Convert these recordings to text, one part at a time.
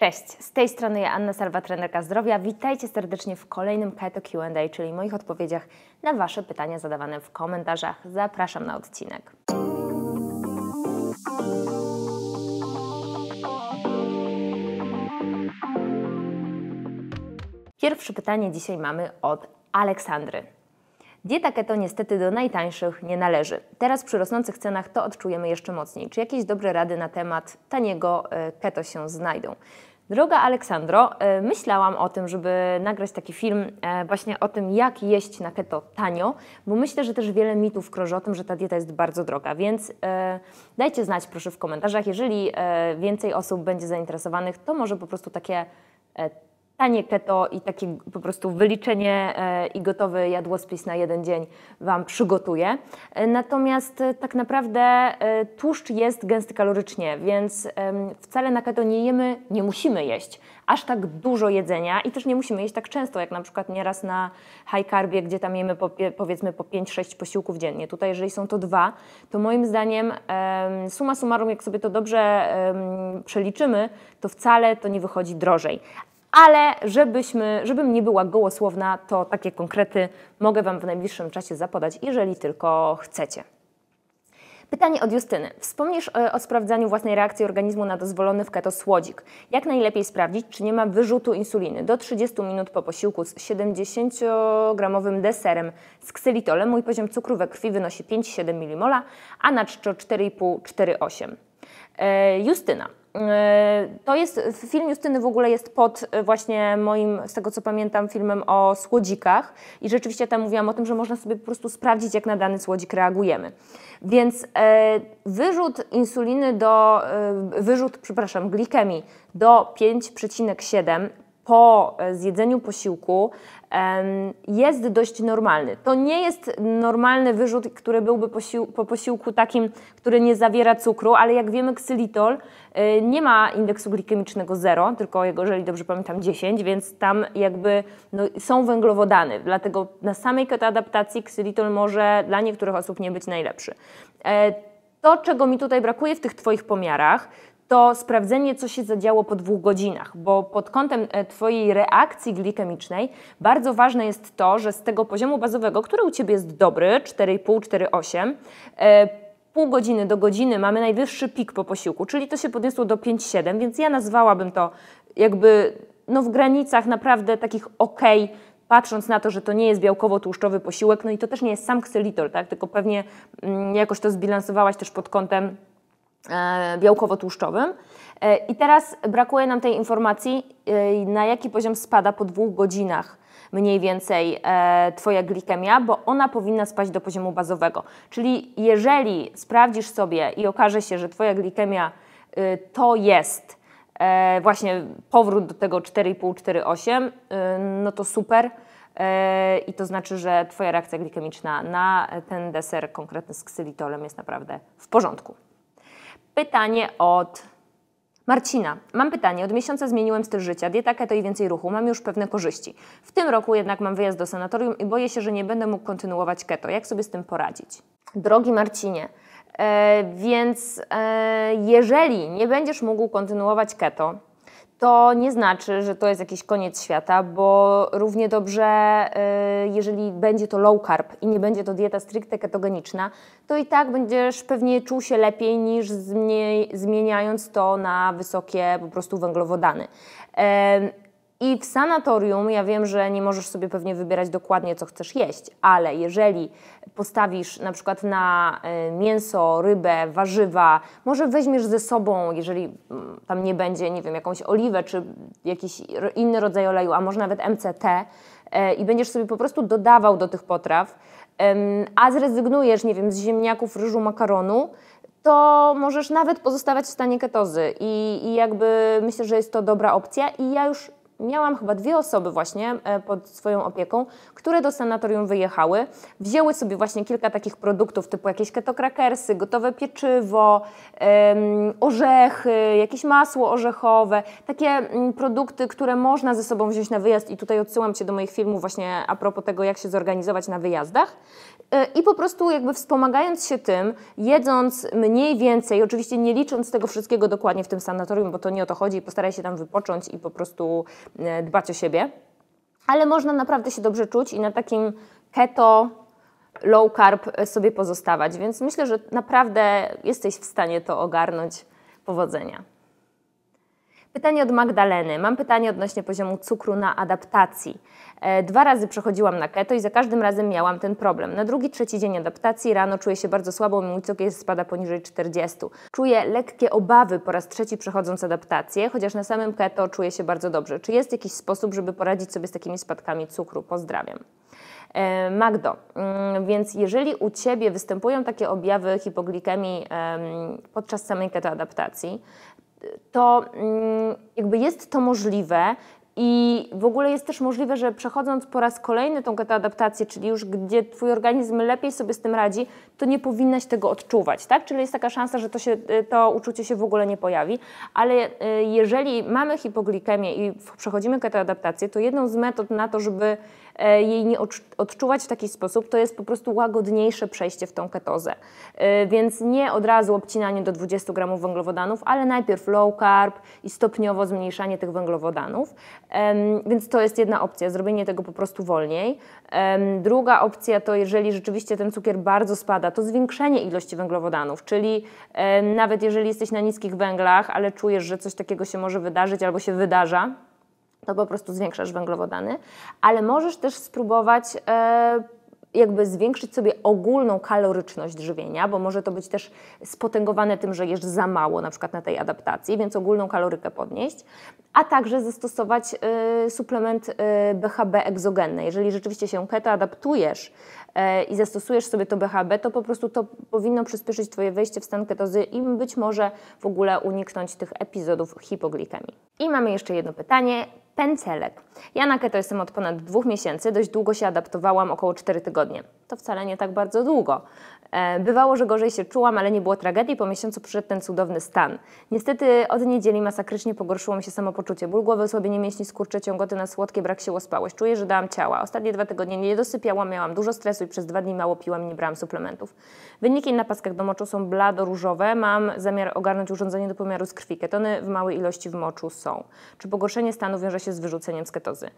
Cześć, z tej strony ja Anna Salwa, trenerka zdrowia. Witajcie serdecznie w kolejnym Keto Q&A, czyli moich odpowiedziach na Wasze pytania zadawane w komentarzach. Zapraszam na odcinek. Pierwsze pytanie dzisiaj mamy od Aleksandry. Dieta keto niestety do najtańszych nie należy. Teraz przy rosnących cenach to odczujemy jeszcze mocniej. Czy jakieś dobre rady na temat taniego e, keto się znajdą? Droga Aleksandro, e, myślałam o tym, żeby nagrać taki film e, właśnie o tym, jak jeść na keto tanio, bo myślę, że też wiele mitów krąży o tym, że ta dieta jest bardzo droga, więc e, dajcie znać proszę w komentarzach, jeżeli więcej osób będzie zainteresowanych, to może po prostu takie tanie keto i takie po prostu wyliczenie e, i gotowy jadłospis na jeden dzień Wam przygotuje. Natomiast e, tak naprawdę e, tłuszcz jest gęsty kalorycznie, więc wcale na keto nie jemy, nie musimy jeść aż tak dużo jedzenia i też nie musimy jeść tak często, jak na przykład nieraz na high carbie, gdzie tam jemy po, powiedzmy po 5-6 posiłków dziennie. Tutaj jeżeli są to dwa, to moim zdaniem suma summarum, jak sobie to dobrze przeliczymy, to wcale to nie wychodzi drożej ale żebyśmy, żebym nie była gołosłowna, to takie konkrety mogę Wam w najbliższym czasie zapodać, jeżeli tylko chcecie. Pytanie od Justyny. Wspomnisz e, o sprawdzaniu własnej reakcji organizmu na dozwolony w keto słodzik. Jak najlepiej sprawdzić, czy nie ma wyrzutu insuliny? Do 30 minut po posiłku z 70-gramowym deserem z ksylitolem mój poziom cukru we krwi wynosi 5,7 mmol, a na czczo 4,5-4,8. Justyna. E, to jest, film Justyny w ogóle jest pod e, właśnie moim, z tego co pamiętam, filmem o słodzikach i rzeczywiście tam mówiłam o tym, że można sobie po prostu sprawdzić, jak na dany słodzik reagujemy. Więc e, wyrzut insuliny do, wyrzut, przepraszam, glikemii do 5,7 po zjedzeniu posiłku jest dość normalny. To nie jest normalny wyrzut, który byłby po posiłku takim, który nie zawiera cukru, ale jak wiemy, ksylitol y, nie ma indeksu glikemicznego 0, tylko jego, jeżeli dobrze pamiętam, 10, więc tam jakby no, są węglowodany. Dlatego na samej ketoadaptacji ksylitol może dla niektórych osób nie być najlepszy. E, to, czego mi tutaj brakuje w tych Twoich pomiarach, to sprawdzenie, co się zadziało po dwóch godzinach, bo pod kątem e, Twojej reakcji glikemicznej bardzo ważne jest to, że z tego poziomu bazowego, który u Ciebie jest dobry, 4,5-4,8, e, pół godziny do godziny mamy najwyższy pik po posiłku, czyli to się podniosło do 5,7, więc ja nazwałabym to jakby no w granicach naprawdę takich ok, patrząc na to, że to nie jest białkowo-tłuszczowy posiłek, no i to też nie jest sam ksylitol, tak? tylko pewnie mm, jakoś to zbilansowałaś też pod kątem E, białkowo-tłuszczowym. E, I teraz brakuje nam tej informacji, e, na jaki poziom spada po dwóch godzinach mniej więcej Twoja glikemia, bo ona powinna spaść do poziomu bazowego. Czyli jeżeli sprawdzisz sobie i okaże się, że Twoja glikemia to jest właśnie powrót do tego 4,5-4,8, no to super. I to znaczy, że Twoja reakcja glikemiczna na ten deser konkretny z ksylitolem jest naprawdę w porządku. Pytanie od Marcina. Mam pytanie. Od miesiąca zmieniłem styl życia, dieta keto i więcej ruchu. Mam już pewne korzyści. W tym roku jednak mam wyjazd do sanatorium i boję się, że nie będę mógł kontynuować keto. Jak sobie z tym poradzić? Drogi Marcinie, e, więc e, jeżeli nie będziesz mógł kontynuować keto, to nie znaczy, że to jest jakiś koniec świata, bo równie dobrze, y, jeżeli będzie to low carb i nie będzie to dieta stricte ketogeniczna, to i tak będziesz pewnie czuł się lepiej niż zmieniając to na wysokie po prostu węglowodany. I w sanatorium ja wiem, że nie możesz sobie pewnie wybierać dokładnie, co chcesz jeść, ale jeżeli postawisz na przykład na e, mięso, rybę, warzywa, może weźmiesz ze sobą, jeżeli mm, tam nie będzie, nie wiem, jakąś oliwę czy jakiś inny rodzaj oleju, a może nawet MCT, e, i będziesz sobie po prostu dodawał do tych potraw, a zrezygnujesz, nie wiem, z ziemniaków, ryżu, makaronu, to możesz nawet pozostawać w stanie ketozy. I, I, jakby myślę, że jest to dobra opcja. I ja już miałam chyba dwie osoby właśnie e, pod swoją opieką, które do sanatorium wyjechały, wzięły sobie właśnie kilka takich produktów typu jakieś ketokrakersy, gotowe pieczywo, orzechy, jakieś masło orzechowe, takie mm, produkty, które można ze sobą wziąć na wyjazd i tutaj odsyłam Cię do moich filmów właśnie a propos tego, jak się zorganizować na wyjazdach. E, i po prostu jakby wspomagając się tym, jedząc mniej więcej, oczywiście nie licząc tego wszystkiego dokładnie w tym sanatorium, bo to nie o to chodzi, postaraj się tam wypocząć i po prostu e, dbać o siebie, ale można naprawdę się dobrze czuć i na takim keto low carb e, sobie pozostawać, więc myślę, że naprawdę jesteś w stanie to ogarnąć. Powodzenia. Pytanie od Magdaleny. Mam pytanie odnośnie poziomu cukru na adaptacji. E, dwa razy przechodziłam na keto i za każdym razem miałam ten problem. Na drugi, trzeci dzień adaptacji rano czuję się bardzo słabo, mój cukier spada poniżej 40. Czuję lekkie obawy po raz trzeci przechodząc adaptację, chociaż na samym keto czuję się bardzo dobrze. Czy jest jakiś sposób, żeby poradzić sobie z takimi spadkami cukru? Pozdrawiam. E, Magdo, mm, więc jeżeli u Ciebie występują takie objawy hipoglikemii podczas samej ketoadaptacji, to mm, jakby jest to możliwe. I w ogóle jest też możliwe, że przechodząc po raz kolejny tą adaptację, czyli już gdzie twój organizm lepiej sobie z tym radzi, to nie powinnaś tego odczuwać, tak? Czyli jest taka szansa, że to, się, y, to uczucie się w ogóle nie pojawi, ale y, jeżeli mamy hipoglikemię i przechodzimy adaptację, to jedną z metod na to, żeby E, jej nie odczuwać w taki sposób, to jest po prostu łagodniejsze przejście w tą ketozę. E, więc nie od razu obcinanie do 20 gramów węglowodanów, ale najpierw low carb i stopniowo zmniejszanie tych węglowodanów. Więc to jest jedna opcja, zrobienie tego po prostu wolniej. Druga opcja to, jeżeli rzeczywiście ten cukier bardzo spada, to zwiększenie ilości węglowodanów, czyli nawet jeżeli jesteś na niskich węglach, ale czujesz, że coś takiego się może wydarzyć albo się wydarza, to po prostu zwiększasz węglowodany, ale możesz też spróbować e, jakby zwiększyć sobie ogólną kaloryczność żywienia, bo może to być też spotęgowane tym, że jesz za mało na przykład na tej adaptacji, więc ogólną kalorykę podnieść, a także zastosować e, suplement e, BHB egzogenny. Jeżeli rzeczywiście się keto adaptujesz i zastosujesz sobie to BHB, to po prostu to powinno przyspieszyć Twoje wejście w stan ketozy i być może w ogóle uniknąć tych epizodów hipoglikemii. I mamy jeszcze jedno pytanie pęcelek. Ja na keto jestem od ponad dwóch miesięcy, dość długo się adaptowałam, około 4 tygodnie to wcale nie tak bardzo długo. E, bywało, że gorzej się czułam, ale nie było tragedii, po miesiącu przyszedł ten cudowny stan. Niestety od niedzieli masakrycznie pogorszyło mi się samopoczucie. Ból głowy, osłabienie mięśni, skurcze, ciągoty na słodkie, brak się ospałość. Czuję, że dałam ciała. Ostatnie dwa tygodnie nie dosypiałam, miałam dużo stresu i przez dwa dni mało piłam, nie brałam suplementów. Wyniki na paskach do moczu są blado-różowe. Mam zamiar ogarnąć urządzenie do pomiaru z krwi. Ketony w małej ilości w moczu są. Czy pogorszenie stanu wiąże się z wyrzuceniem z ketozy?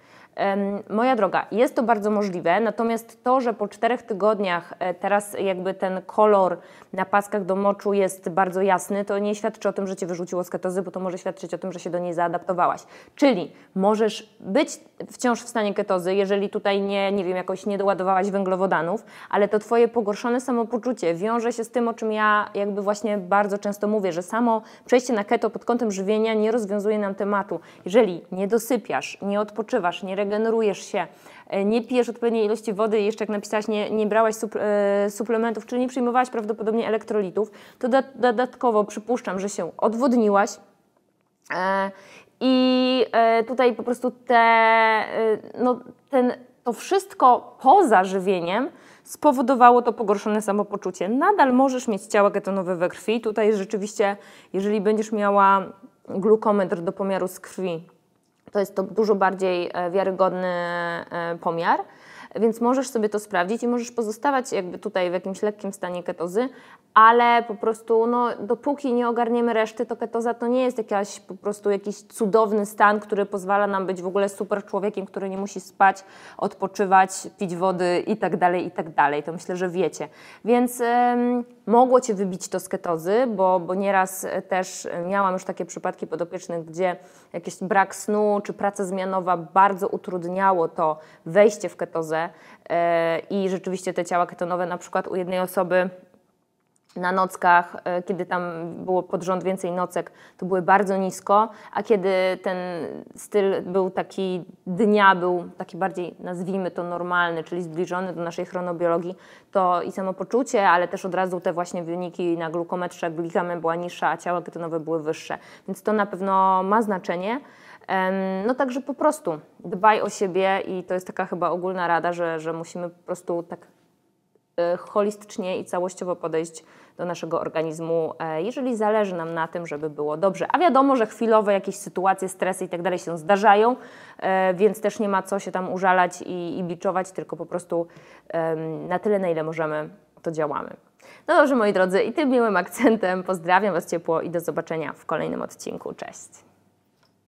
moja droga, jest to bardzo możliwe, natomiast to, że po czterech trzech tygodniach e, teraz jakby ten kolor na paskach do moczu jest bardzo jasny, to nie świadczy o tym, że cię wyrzuciło z ketozy, bo to może świadczyć o tym, że się do niej zaadaptowałaś. Czyli możesz być wciąż w stanie ketozy, jeżeli tutaj nie, nie wiem, jakoś nie doładowałaś węglowodanów, ale to twoje pogorszone samopoczucie wiąże się z tym, o czym ja jakby właśnie bardzo często mówię, że samo przejście na keto pod kątem żywienia nie rozwiązuje nam tematu. Jeżeli nie dosypiasz, nie odpoczywasz, nie regenerujesz się, E, nie pijesz odpowiedniej ilości wody, jeszcze jak napisałaś, nie, nie brałaś e, suplementów, czyli nie przyjmowałaś prawdopodobnie elektrolitów, to dodatkowo przypuszczam, że się odwodniłaś. E, I tutaj po prostu te, no, ten, to wszystko poza żywieniem spowodowało to pogorszone samopoczucie. Nadal możesz mieć ciała ketonowe we krwi. Tutaj rzeczywiście, jeżeli będziesz miała glukometr do pomiaru z krwi, to jest to dużo bardziej e, wiarygodny e, pomiar więc możesz sobie to sprawdzić i możesz pozostawać jakby tutaj w jakimś lekkim stanie ketozy, ale po prostu no, dopóki nie ogarniemy reszty, to ketoza to nie jest jakaś, po prostu jakiś cudowny stan, który pozwala nam być w ogóle super człowiekiem, który nie musi spać, odpoczywać, pić wody itd., tak itd. Tak to myślę, że wiecie. Więc ym, mogło Cię wybić to z ketozy, bo, bo nieraz też miałam już takie przypadki podopiecznych, gdzie jakiś brak snu czy praca zmianowa bardzo utrudniało to wejście w ketozę, E, i rzeczywiście te ciała ketonowe na przykład u jednej osoby na nockach, e, kiedy tam było pod rząd więcej nocek, to były bardzo nisko, a kiedy ten styl był taki dnia, był taki bardziej, nazwijmy to normalny, czyli zbliżony do naszej chronobiologii, to i samopoczucie, ale też od razu te właśnie wyniki na glukometrze, glikamy była niższa, a ciała ketonowe były wyższe. Więc to na pewno ma znaczenie. No także po prostu dbaj o siebie i to jest taka chyba ogólna rada, że, że musimy po prostu tak e, holistycznie i całościowo podejść do naszego organizmu, e, jeżeli zależy nam na tym, żeby było dobrze. A wiadomo, że chwilowe jakieś sytuacje, stresy i tak dalej się zdarzają, e, więc też nie ma co się tam użalać i, i biczować, tylko po prostu na tyle, na ile możemy, to działamy. No dobrze, moi drodzy, i tym miłym akcentem pozdrawiam Was ciepło i do zobaczenia w kolejnym odcinku. Cześć!